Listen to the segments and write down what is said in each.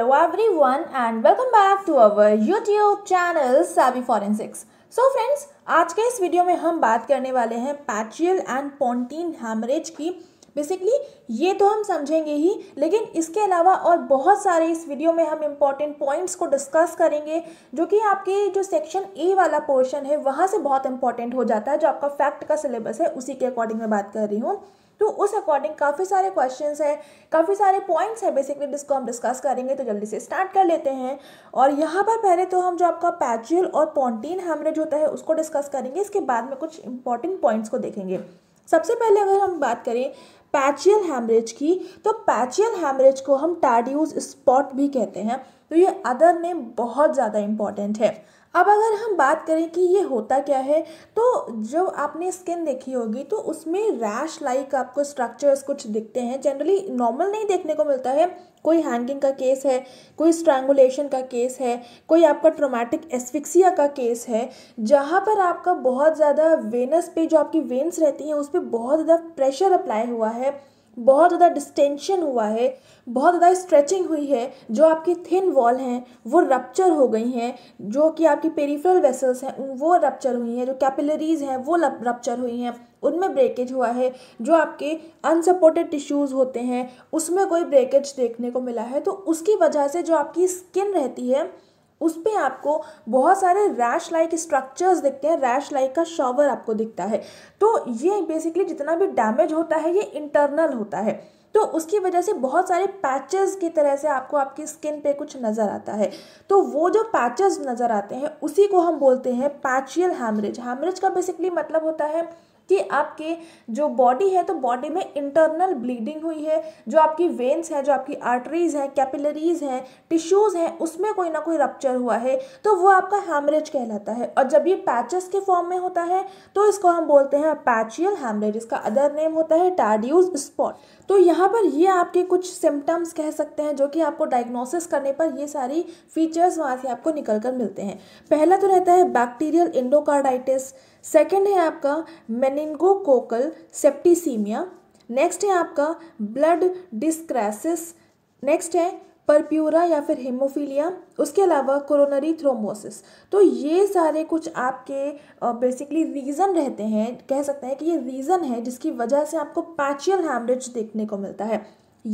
every everyone and welcome back to our YouTube channel Savvy forensics so friends आज के इस video में हम बात करने वाले हैं पैचियल एंड पॉन्टीन हैमरेज की बेसिकली ये तो हम समझेंगे ही लेकिन इसके अलावा और बहुत सारे इस वीडियो में हम इम्पॉर्टेंट पॉइंट्स को डिस्कस करेंगे जो कि आपके जो सेक्शन ए वाला पोर्शन है वहाँ से बहुत इंपॉर्टेंट हो जाता है जो आपका फैक्ट का सिलेबस है उसी के अकॉर्डिंग मैं बात कर रही हूँ तो उस अकॉर्डिंग काफ़ी सारे क्वेश्चन हैं काफ़ी सारे पॉइंट्स हैं बेसिकली जिसको हम डिस्कस करेंगे तो जल्दी से स्टार्ट कर लेते हैं और यहाँ पर पहले तो हम जो आपका पैचुअल और पॉन्टीन हेमरेज होता है उसको डिस्कस करेंगे इसके बाद में कुछ इंपॉर्टेंट पॉइंट्स को देखेंगे सबसे पहले अगर हम बात करें पैचियल हैमरेज की तो पैचियल हैमरेज को हम टार्ड्यूज स्पॉट भी कहते हैं तो ये अदर नेम बहुत ज़्यादा इम्पॉर्टेंट है अब अगर हम बात करें कि ये होता क्या है तो जब आपने स्किन देखी होगी तो उसमें रैश लाइक आपको स्ट्रक्चर्स कुछ दिखते हैं जनरली नॉर्मल नहीं देखने को मिलता है कोई हैंगिंग का केस है कोई स्ट्रैंगुलेशन का केस है कोई आपका ट्रोमैटिक एस्फिक्सिया का केस है जहाँ पर आपका बहुत ज़्यादा वेनस पे जो आपकी वेन्स रहती हैं उस पर बहुत ज़्यादा प्रेशर अप्लाई हुआ है बहुत ज़्यादा डिस्टेंशन हुआ है बहुत ज़्यादा स्ट्रेचिंग हुई है जो आपकी थिन वॉल हैं वो रप्चर हो गई हैं जो कि आपकी पेरीफ्रल वेसल्स हैं वो रप्चर हुई हैं जो कैपिलरीज हैं वो रप्चर हुई हैं उनमें ब्रेकेज हुआ है जो आपके अनसपोर्टेड टिश्यूज़ होते हैं उसमें कोई ब्रेकेज देखने को मिला है तो उसकी वजह से जो आपकी स्किन रहती है उस पर आपको बहुत सारे रैश लाइक स्ट्रक्चर्स दिखते हैं रैश लाइक का शॉवर आपको दिखता है तो ये बेसिकली जितना भी डैमेज होता है ये इंटरनल होता है तो उसकी वजह से बहुत सारे पैचेस की तरह से आपको आपकी स्किन पे कुछ नज़र आता है तो वो जो पैचेस नज़र आते हैं उसी को हम बोलते हैं पैचियल हैमरेज हैमरेज का बेसिकली मतलब होता है कि आपके जो बॉडी है तो बॉडी में इंटरनल ब्लीडिंग हुई है जो आपकी वेंस हैं जो आपकी आर्टरीज हैं कैपिलरीज हैं टिश्यूज़ हैं उसमें कोई ना कोई रप्चर हुआ है तो वो आपका हैमरेज कहलाता है और जब ये पैचेस के फॉर्म में होता है तो इसको हम बोलते हैं पैचियल हैमरेज इसका अदर नेम होता है टार्ड्यूज स्पॉट तो यहाँ पर ये आपके कुछ सिम्टम्स कह सकते हैं जो कि आपको डायग्नोसिस करने पर ये सारी फीचर्स वहाँ से आपको निकल कर मिलते हैं पहला तो रहता है बैक्टीरियल इंडोकार्डाइटिस सेकेंड है आपका मेनिंगोकोकल सेप्टिसीमिया नेक्स्ट है आपका ब्लड डिस्क्रैसिस नेक्स्ट है परप्यूरा या फिर हेमोफीलिया उसके अलावा कोरोनरी थ्रोमोसिस तो ये सारे कुछ आपके बेसिकली रीज़न रहते हैं कह सकते हैं कि ये रीज़न है जिसकी वजह से आपको पैचियल हैमरेज देखने को मिलता है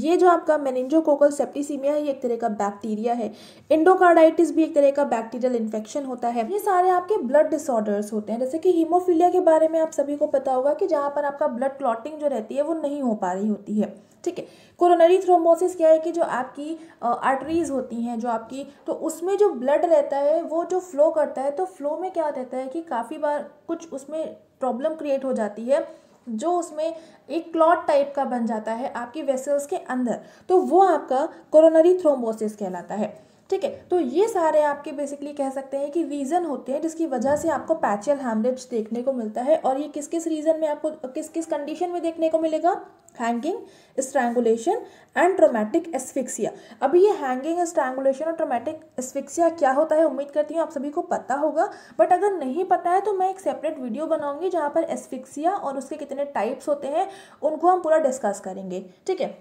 ये जो आपका मेनिंजोकोकल सेप्टिसीमिया है ये एक तरह का बैक्टीरिया है इंडोकार्डाइटिस भी एक तरह का बैक्टीरियल इन्फेक्शन होता है ये सारे आपके ब्लड डिसऑर्डर्स होते हैं जैसे कि हीमोफीलिया के बारे में आप सभी को पता होगा कि जहाँ पर आपका ब्लड क्लॉटिंग जो रहती है वो नहीं हो पा रही होती है ठीक है कोरोनरी थ्रोम्बोसिस क्या है कि जो आपकी आर्टरीज होती हैं जो आपकी तो उसमें जो ब्लड रहता है वो जो फ्लो करता है तो फ्लो में क्या रहता है कि काफ़ी बार कुछ उसमें प्रॉब्लम क्रिएट हो जाती है जो उसमें एक क्लॉट टाइप का बन जाता है आपकी वेसल्स के अंदर तो वो आपका कोरोनरी थ्रोम्बोसिस कहलाता है ठीक है तो ये सारे आपके बेसिकली कह सकते हैं कि रीज़न होते हैं जिसकी वजह से आपको पैचल हैमरेज देखने को मिलता है और ये किस किस रीज़न में आपको किस किस कंडीशन में देखने को मिलेगा hanging strangulation and traumatic asphyxia अब ये हैंगिंग स्ट्रैंगुलेशन और ट्रोमेटिक एस्फिक्सिया क्या होता है उम्मीद करती हूँ आप सभी को पता होगा बट अगर नहीं पता है तो मैं एक सेपरेट वीडियो बनाऊंगी जहाँ पर एस्फिक्सिया और उसके कितने टाइप्स होते हैं उनको हम पूरा डिस्कस करेंगे ठीक है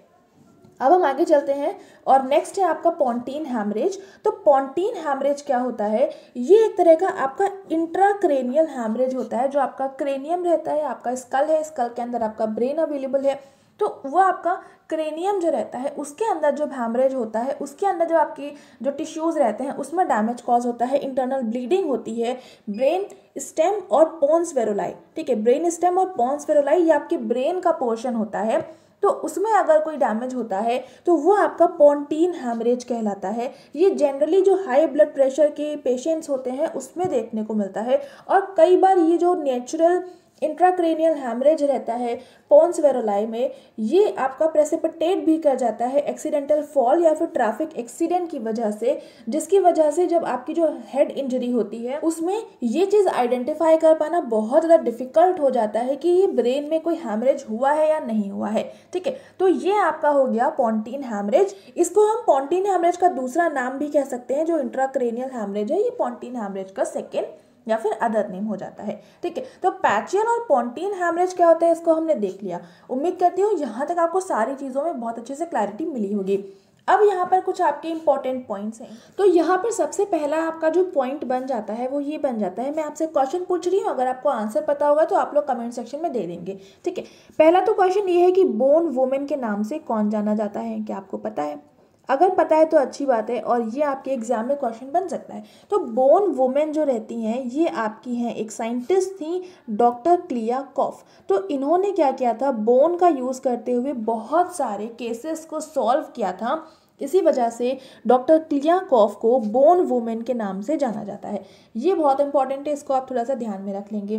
अब हम आगे चलते हैं और नेक्स्ट है आपका पॉन्टीन हैमरेज तो पॉन्टीन हैमरेज क्या होता है ये एक तरह का आपका इंट्राक्रेनियल हैमरेज होता है जो आपका क्रेनियम रहता है आपका स्कल है स्कल के अंदर आपका ब्रेन अवेलेबल है तो वह आपका क्रेनियम जो रहता है उसके अंदर जो हैमरेज होता है उसके अंदर जो आपकी जो टिश्यूज़ रहते हैं उसमें डैमेज कॉज होता है इंटरनल ब्लीडिंग होती है ब्रेन स्टेम और पोन्स वेरोलाई ठीक है ब्रेन स्टेम और पोन्स वेरोलाई ये आपके ब्रेन का पोर्शन होता है तो उसमें अगर कोई डैमेज होता है तो वो आपका पॉन्टीन हैमरेज कहलाता है ये जनरली जो हाई ब्लड प्रेशर के पेशेंट्स होते हैं उसमें देखने को मिलता है और कई बार ये जो नेचुरल इंट्राक्रेनियल हैमरेज रहता है पोन्स वेरोलाई में ये आपका प्रेसिपिटेट भी कर जाता है एक्सीडेंटल फॉल या फिर ट्रैफिक एक्सीडेंट की वजह से जिसकी वजह से जब आपकी जो हेड इंजरी होती है उसमें ये चीज़ आइडेंटिफाई कर पाना बहुत ज़्यादा डिफिकल्ट हो जाता है कि ये ब्रेन में कोई हैमरेज हुआ है या नहीं हुआ है ठीक है तो ये आपका हो गया पॉन्टीन हैमरेज इसको हम पॉन्टीन हैमरेज का दूसरा नाम भी कह सकते हैं जो इंट्राक्रेनियल हैमरेज है ये पॉन्टीन हैमरेज का सेकेंड या फिर अदर नेम हो जाता है ठीक है तो पैचियन और पॉन्टीन हैमरेज क्या होता है इसको हमने देख लिया उम्मीद करती हूँ यहाँ तक आपको सारी चीज़ों में बहुत अच्छे से क्लैरिटी मिली होगी अब यहाँ पर कुछ आपके इंपॉर्टेंट पॉइंट्स हैं तो यहाँ पर सबसे पहला आपका जो पॉइंट बन जाता है वो ये बन जाता है मैं आपसे क्वेश्चन पूछ रही हूँ अगर आपको आंसर पता होगा तो आप लोग कमेंट सेक्शन में दे देंगे ठीक है पहला तो क्वेश्चन ये है कि बोन वुमेन के नाम से कौन जाना जाता है क्या आपको पता है अगर पता है तो अच्छी बात है और ये आपके एग्जाम में क्वेश्चन बन सकता है तो बोन वुमेन जो रहती हैं ये आपकी हैं एक साइंटिस्ट थी डॉक्टर क्लिया कॉफ तो इन्होंने क्या किया था बोन का यूज़ करते हुए बहुत सारे केसेस को सॉल्व किया था इसी वजह से डॉक्टर क्लिया कॉफ को बोन वुमेन के नाम से जाना जाता है ये बहुत इंपॉर्टेंट है इसको आप थोड़ा सा ध्यान में रख लेंगे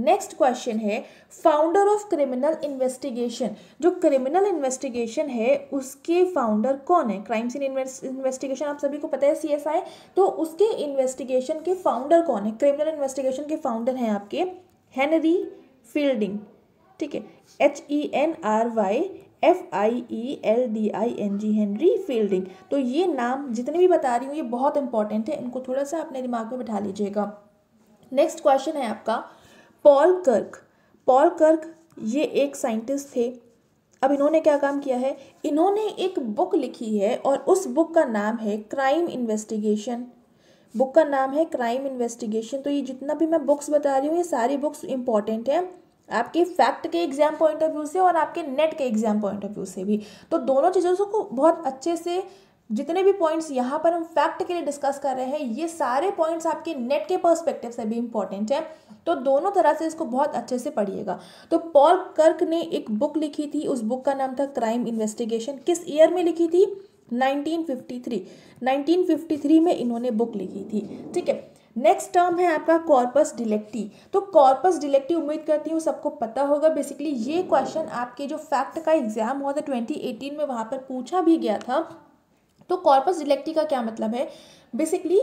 नेक्स्ट क्वेश्चन है फाउंडर ऑफ क्रिमिनल इन्वेस्टिगेशन जो क्रिमिनल इन्वेस्टिगेशन है उसके फाउंडर कौन है क्राइम सीन इन्वेस्टिगेशन आप सभी को पता है सीएसआई तो उसके इन्वेस्टिगेशन के फाउंडर कौन है क्रिमिनल इन्वेस्टिगेशन के फाउंडर हैं आपके हेनरी फील्डिंग ठीक है H E N R Y F I E L D I N G Henry Fielding तो ये नाम जितने भी बता रही हूँ ये बहुत इंपॉर्टेंट है इनको थोड़ा सा अपने दिमाग में बैठा लीजिएगा नेक्स्ट क्वेश्चन है आपका पॉल कर्क पॉल कर्क ये एक साइंटिस्ट थे अब इन्होंने क्या काम किया है इन्होंने एक बुक लिखी है और उस बुक का नाम है क्राइम इन्वेस्टिगेशन बुक का नाम है क्राइम इन्वेस्टिगेशन तो ये जितना भी मैं बुक्स बता रही हूँ ये सारी बुक्स इंपॉर्टेंट हैं आपके फैक्ट के एग्जाम पॉइंट ऑफ व्यू से और आपके नेट के एग्जाम पॉइंट ऑफ व्यू से भी तो दोनों चीज़ों को बहुत अच्छे से जितने भी पॉइंट्स यहाँ पर हम फैक्ट के लिए डिस्कस कर रहे हैं ये सारे पॉइंट्स आपके नेट के पर्सपेक्टिव से भी इंपॉर्टेंट है तो दोनों तरह से इसको बहुत अच्छे से पढ़िएगा तो पॉल कर्क ने एक बुक लिखी थी उस बुक का नाम था क्राइम इन्वेस्टिगेशन किस ईयर में लिखी थी 1953 1953 में इन्होंने बुक लिखी थी ठीक है नेक्स्ट टर्म है आपका कॉर्पस डिलेक्टी तो कॉर्पस डिलेक्टी उम्मीद करती हूँ सबको पता होगा बेसिकली ये क्वेश्चन आपके जो फैक्ट का एग्जाम हुआ था 2018 में वहाँ पर पूछा भी गया था तो कॉर्पस डिलेक्टी का क्या मतलब है बेसिकली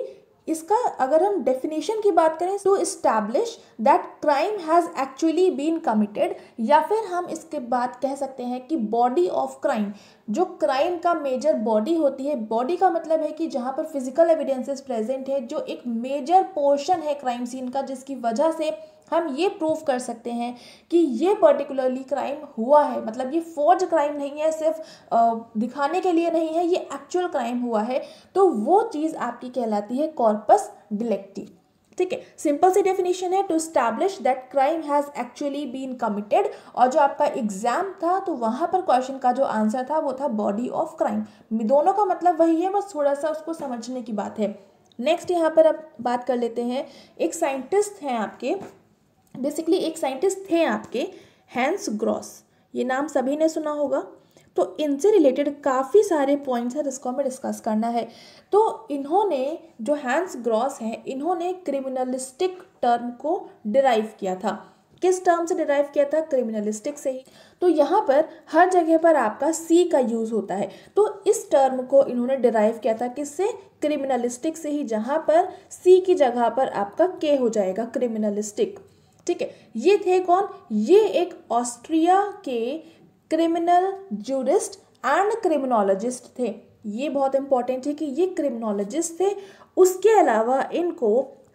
इसका अगर हम डेफिनेशन की बात करें to establish that crime has actually been committed या फिर हम इसके बाद कह सकते हैं कि बॉडी ऑफ क्राइम जो क्राइम का मेजर बॉडी होती है बॉडी का मतलब है कि जहाँ पर फिजिकल एविडेंसेस प्रेजेंट है जो एक मेजर पोर्शन है क्राइम सीन का जिसकी वजह से हम ये प्रूव कर सकते हैं कि ये पर्टिकुलरली क्राइम हुआ है मतलब ये फोर्ज क्राइम नहीं है सिर्फ दिखाने के लिए नहीं है ये एक्चुअल क्राइम हुआ है तो वो चीज़ आपकी कहलाती है कॉर्पस डिलेक्टी ठीक है सिंपल सी डेफिनेशन है to establish that crime has actually been committed और जो आपका एग्जाम था तो वहाँ पर क्वेश्चन का जो आंसर था वो था बॉडी ऑफ क्राइम दोनों का मतलब वही है बस थोड़ा सा उसको समझने की बात है नेक्स्ट यहाँ पर अब बात कर लेते हैं एक साइंटिस्ट हैं आपके बेसिकली एक साइंटिस्ट थे आपके हैंस ग्रॉस ये नाम सभी ने सुना होगा तो इनसे रिलेटेड काफ़ी सारे पॉइंट्स हैं जिसको हमें डिस्कस करना है तो इन्होंने जो हैंस ग्रॉस हैं इन्होंने क्रिमिनलिस्टिक टर्म को डिराइव किया था किस टर्म से डिराइव किया था क्रिमिनलिस्टिक से ही तो यहाँ पर हर जगह पर आपका सी का यूज़ होता है तो इस टर्म को इन्होंने डिराइव किया था किससे क्रिमिनलिस्टिक से ही जहाँ पर सी की जगह पर आपका के हो जाएगा क्रिमिनलिस्टिक ठीक है ये थे कौन ये एक ऑस्ट्रिया के क्रिमिनल जूरिस्ट एंड क्रिमिनोलॉजिस्ट थे ये बहुत इंपॉर्टेंट है कि ये क्रिमिनोलॉजिस्ट थे उसके अलावा इनको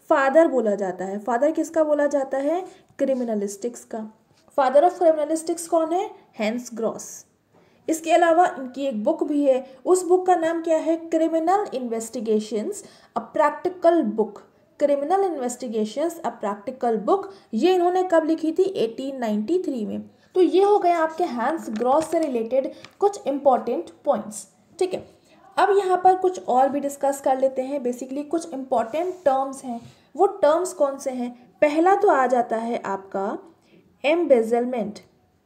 फादर बोला जाता है फादर किसका बोला जाता है क्रिमिनलिस्टिक्स का फादर ऑफ क्रिमिनलिस्टिक्स कौन है हैंस ग्रॉस इसके अलावा इनकी एक बुक भी है उस बुक का नाम क्या है criminal investigations a practical book criminal investigations a practical book ये इन्होंने कब लिखी थी 1893 में तो ये हो गया आपके हैंस ग्रॉस से रिलेटेड कुछ इंपॉर्टेंट पॉइंट्स ठीक है अब यहाँ पर कुछ और भी डिस्कस कर लेते हैं बेसिकली कुछ इम्पॉर्टेंट टर्म्स हैं वो टर्म्स कौन से हैं पहला तो आ जाता है आपका एम्बेजलमेंट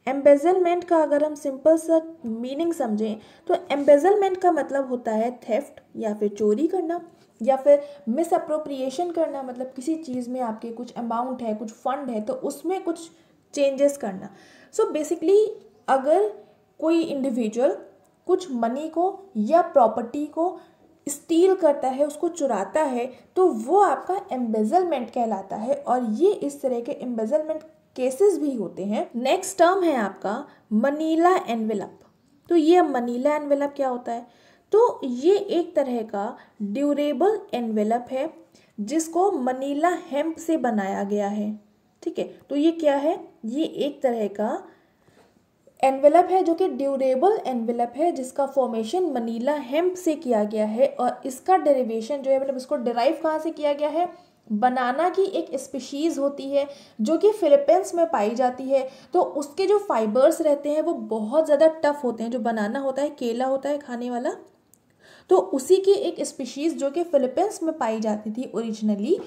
एम्बेजलमेंट का अगर हम सिंपल सा मीनिंग समझें तो एम्बेजलमेंट का मतलब होता है थेफ्ट या फिर चोरी करना या फिर मिसअप्रोप्रिएशन करना मतलब किसी चीज़ में आपके कुछ अमाउंट है कुछ फंड है तो उसमें कुछ चेंजेस करना सो so बेसिकली अगर कोई इंडिविजुअल कुछ मनी को या प्रॉपर्टी को स्टील करता है उसको चुराता है तो वो आपका एम्बेजलमेंट कहलाता है और ये इस तरह के एम्बेजलमेंट केसेस भी होते हैं नेक्स्ट टर्म है आपका मनीला एनवेलप तो ये मनीला एनवेलप क्या होता है तो ये एक तरह का ड्यूरेबल एनवेलप है जिसको मनीला हेम्प से बनाया गया है ठीक है तो ये क्या है ये एक तरह का एनवेलप है जो कि ड्यूरेबल एनवेलप है जिसका फॉर्मेशन मनीला हेम्प से किया गया है और इसका डेरिवेशन जो है मतलब इसको डिराइव कहाँ से किया गया है बनाना की एक स्पीशीज़ होती है जो कि फिलिपींस में पाई जाती है तो उसके जो फाइबर्स रहते हैं वो बहुत ज़्यादा टफ होते हैं जो बनाना होता है केला होता है खाने वाला तो उसी की एक स्पीशीज़ जो कि फिलिपींस में पाई जाती थी ओरिजिनली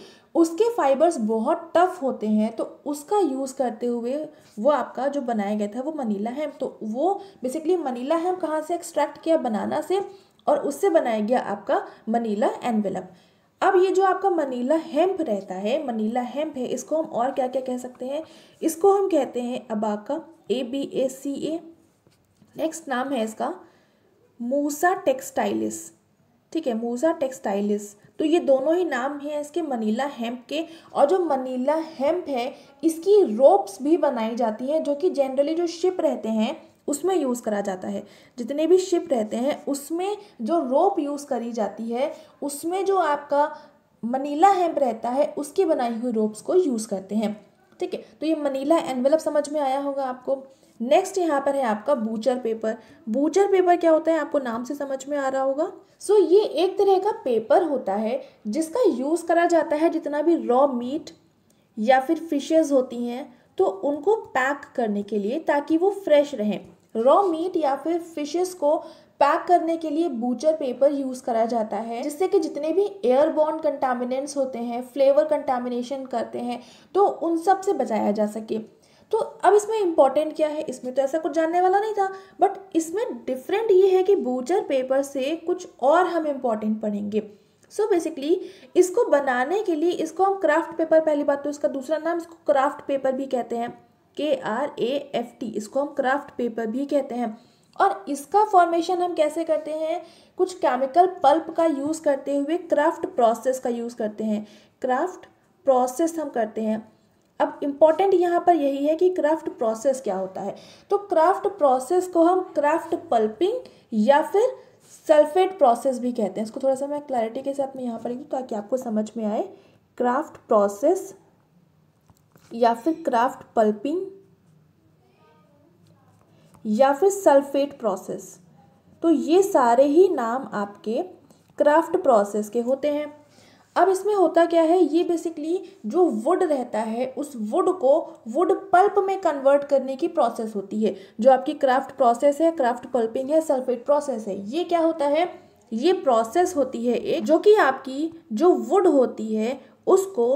उसके फाइबर्स बहुत टफ होते हैं तो उसका यूज़ करते हुए वो आपका जो बनाया गया था वो मनीला हैम तो वो बेसिकली मनीला हैम कहाँ से एक्सट्रैक्ट किया बनाना से और उससे बनाया गया आपका मनीला एनवेलप अब ये जो आपका मनीला हेम्प रहता है मनीला हेम्प है इसको हम और क्या क्या कह सकते हैं इसको हम कहते हैं abaca A B A C A next नाम है इसका मूसा टेक्सटाइलिस ठीक है मूसा टेक्सटाइलिस तो ये दोनों ही नाम हैं इसके मनीला हेम्प के और जो मनीला हेम्प है इसकी रोप्स भी बनाई जाती हैं जो कि जनरली जो शिप रहते हैं उसमें यूज़ करा जाता है जितने भी शिप रहते हैं उसमें जो रोप यूज़ करी जाती है उसमें जो आपका मनीला हेम्प रहता है उसकी बनाई हुई रोप्स को यूज़ करते हैं ठीक है तो ये मनीला एनवेलप समझ में आया होगा आपको नेक्स्ट यहाँ पर है आपका बूचर पेपर बूचर पेपर क्या होता है आपको नाम से समझ में आ रहा होगा सो so, ये एक तरह का पेपर होता है जिसका यूज़ करा जाता है जितना भी रॉ मीट या फिर फिशेज़ होती हैं तो उनको पैक करने के लिए ताकि वो फ्रेश रहें रॉ मीट या फिर फिशेस को पैक करने के लिए बूचर पेपर यूज़ करा जाता है जिससे कि जितने भी एयरबॉर्न कंटामिनेंट्स होते हैं फ्लेवर कंटामिनेशन करते हैं तो उन सब से बचाया जा सके तो अब इसमें इम्पॉर्टेंट क्या है इसमें तो ऐसा कुछ जानने वाला नहीं था बट इसमें डिफरेंट ये है कि बूचर पेपर से कुछ और हम इम्पॉर्टेंट पढ़ेंगे सो so बेसिकली इसको बनाने के लिए इसको हम क्राफ्ट पेपर पहली बात तो इसका दूसरा नाम इसको क्राफ्ट पेपर भी कहते हैं के आर ए एफ टी इसको हम क्राफ्ट पेपर भी कहते हैं और इसका फॉर्मेशन हम कैसे करते हैं कुछ केमिकल पल्प का यूज़ करते हुए क्राफ्ट प्रोसेस का यूज़ करते हैं क्राफ्ट प्रोसेस हम करते हैं अब इम्पॉर्टेंट यहाँ पर यही है कि क्राफ्ट प्रोसेस क्या होता है तो क्राफ्ट प्रोसेस को हम क्राफ्ट पल्पिंग या फिर सल्फेट प्रोसेस भी कहते हैं इसको थोड़ा सा मैं क्लैरिटी के साथ में यहाँ लिखूँ ताकि आपको समझ में आए क्राफ्ट प्रोसेस या फिर क्राफ्ट पल्पिंग या फिर सल्फेट प्रोसेस तो ये सारे ही नाम आपके क्राफ्ट प्रोसेस के होते हैं अब इसमें होता क्या है ये बेसिकली जो वुड रहता है उस वुड को वुड पल्प में कन्वर्ट करने की प्रोसेस होती है जो आपकी क्राफ्ट प्रोसेस है क्राफ्ट पल्पिंग है सल्फेट प्रोसेस है ये क्या होता है ये प्रोसेस होती है एक जो कि आपकी जो वुड होती है उसको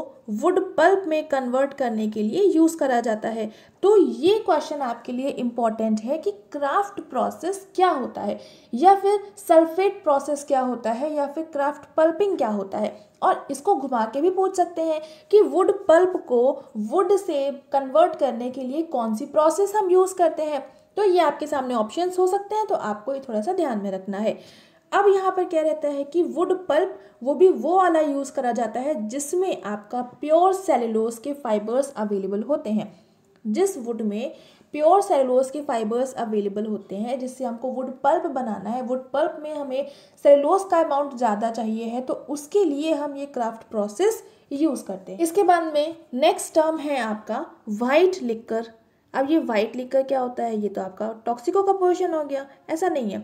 वुड पल्प में कन्वर्ट करने के लिए यूज़ करा जाता है तो ये क्वेश्चन आपके लिए इम्पॉर्टेंट है कि क्राफ्ट प्रोसेस क्या होता है या फिर सल्फेट प्रोसेस क्या होता है या फिर क्राफ्ट पल्पिंग क्या होता है और इसको घुमा के भी पूछ सकते हैं कि वुड पल्प को वुड से कन्वर्ट करने के लिए कौन सी प्रोसेस हम यूज़ करते हैं तो ये आपके सामने ऑप्शंस हो सकते हैं तो आपको ये थोड़ा सा ध्यान में रखना है अब यहाँ पर क्या रहता है कि वुड पल्प वो भी वो वाला यूज़ करा जाता है जिसमें आपका प्योर सेलुलोज के फाइबर्स अवेलेबल होते हैं जिस वुड में प्योर सेलुलोज के फाइबर्स अवेलेबल होते हैं जिससे हमको वुड पल्प बनाना है वुड पल्प में हमें सेलुलोज का अमाउंट ज़्यादा चाहिए है तो उसके लिए हम ये क्राफ्ट प्रोसेस यूज़ करते हैं इसके बाद में नेक्स्ट टर्म है आपका वाइट लिकर अब ये वाइट लिकर क्या होता है ये तो आपका टॉक्सिको का पोर्शन हो गया ऐसा नहीं है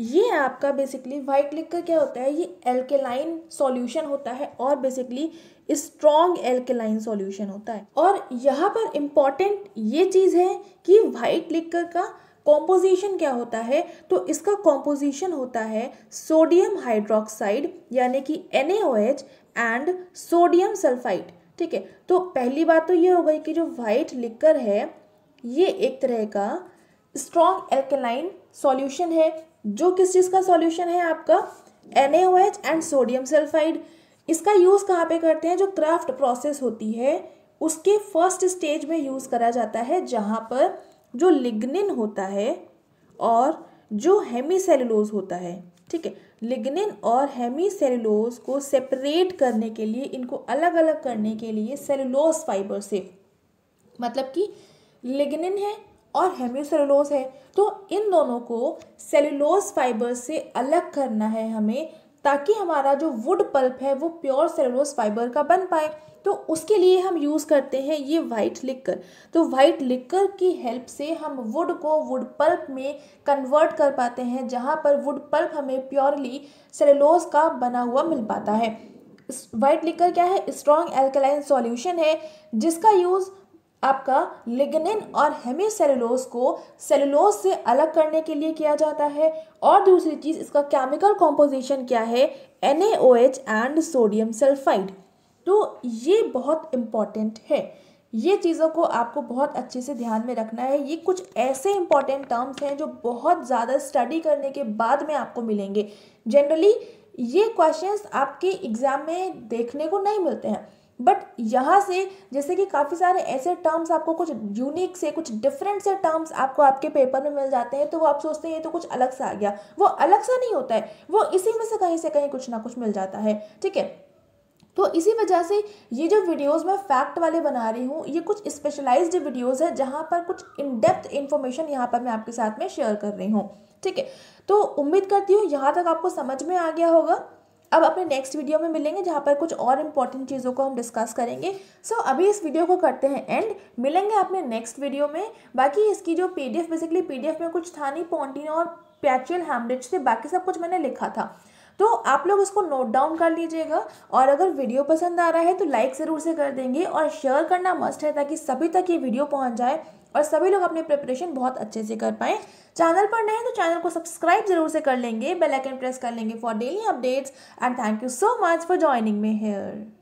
ये आपका बेसिकली वाइट लिक्कर क्या होता है ये एल्केलाइन सॉल्यूशन होता है और बेसिकली स्ट्रॉन्ग एल्केलाइन सॉल्यूशन होता है और यहाँ पर इम्पॉर्टेंट ये चीज़ है कि वाइट लिक्कर का कॉम्पोजिशन क्या होता है तो इसका कॉम्पोजिशन होता है सोडियम हाइड्रोक्साइड यानी कि एन एंड सोडियम सल्फाइड ठीक है तो पहली बात तो ये हो गई कि जो वाइट लिकर है ये एक तरह का स्ट्रॉन्ग एल्केलाइन सॉल्यूशन है जो किस चीज़ का सॉल्यूशन है आपका एन एंड सोडियम सल्फाइड इसका यूज़ कहाँ पे करते हैं जो क्राफ्ट प्रोसेस होती है उसके फर्स्ट स्टेज में यूज़ करा जाता है जहाँ पर जो लिग्निन होता है और जो हेमीसेलुलोज होता है ठीक है लिग्निन और हेमीसेलुलोज को सेपरेट करने के लिए इनको अलग अलग करने के लिए सेलुलोज फाइबर से मतलब कि लिग्निन है और हेमिसेलुलोज है तो इन दोनों को सेलुलोज फाइबर से अलग करना है हमें ताकि हमारा जो वुड पल्प है वो प्योर सेलुलोज फाइबर का बन पाए तो उसके लिए हम यूज़ करते हैं ये वाइट लिकर तो वाइट लिकर की हेल्प से हम वुड को वुड पल्प में कन्वर्ट कर पाते हैं जहाँ पर वुड पल्प हमें प्योरली सेलुलोज का बना हुआ मिल पाता है वाइट लिकर क्या है स्ट्रॉन्ग एल्कलाइन सॉल्यूशन है जिसका यूज़ आपका लिगनिन और हेमीसेलुलोज को सेलुलोज से अलग करने के लिए किया जाता है और दूसरी चीज़ इसका केमिकल कॉम्पोजिशन क्या है एन एंड सोडियम सल्फाइड तो ये बहुत इम्पॉर्टेंट है ये चीज़ों को आपको बहुत अच्छे से ध्यान में रखना है ये कुछ ऐसे इंपॉर्टेंट टर्म्स हैं जो बहुत ज़्यादा स्टडी करने के बाद में आपको मिलेंगे जनरली ये क्वेश्चंस आपके एग्ज़ाम में देखने को नहीं मिलते हैं बट यहाँ से जैसे कि काफ़ी सारे ऐसे टर्म्स आपको कुछ यूनिक से कुछ डिफरेंट से टर्म्स आपको आपके पेपर में मिल जाते हैं तो वो आप सोचते हैं ये तो कुछ अलग सा आ गया वो अलग सा नहीं होता है वो इसी में से कहीं से कहीं कुछ ना कुछ मिल जाता है ठीक है तो इसी वजह से ये जो वीडियोस मैं फैक्ट वाले बना रही हूँ ये कुछ स्पेशलाइज्ड वीडियोस है जहाँ पर कुछ इन डेप्थ इन्फॉर्मेशन यहाँ पर मैं आपके साथ में शेयर कर रही हूँ ठीक है तो उम्मीद करती हूँ यहाँ तक आपको समझ में आ गया होगा अब अपने नेक्स्ट वीडियो में मिलेंगे जहाँ पर कुछ और इंपॉर्टेंट चीज़ों को हम डिस्कस करेंगे सो so, अभी इस वीडियो को करते हैं एंड मिलेंगे अपने नेक्स्ट वीडियो में बाकी इसकी जो एफ बेसिकली एफ में कुछ था नहीं और पैचुअल हैमरिज थे बाकी सब कुछ मैंने लिखा था तो आप लोग उसको नोट डाउन कर लीजिएगा और अगर वीडियो पसंद आ रहा है तो लाइक ज़रूर से कर देंगे और शेयर करना मस्ट है ताकि सभी तक ये वीडियो पहुंच जाए और सभी लोग अपनी प्रिपरेशन बहुत अच्छे से कर पाएँ चैनल पर नहीं तो चैनल को सब्सक्राइब जरूर से कर लेंगे बेलाइकन प्रेस कर लेंगे for daily updates and thank you so much for joining me hair